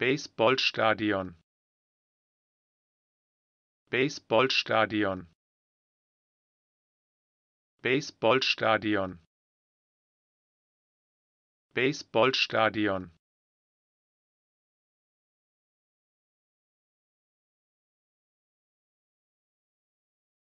Baseballstadion Baseballstadion Baseballstadion Baseballstadion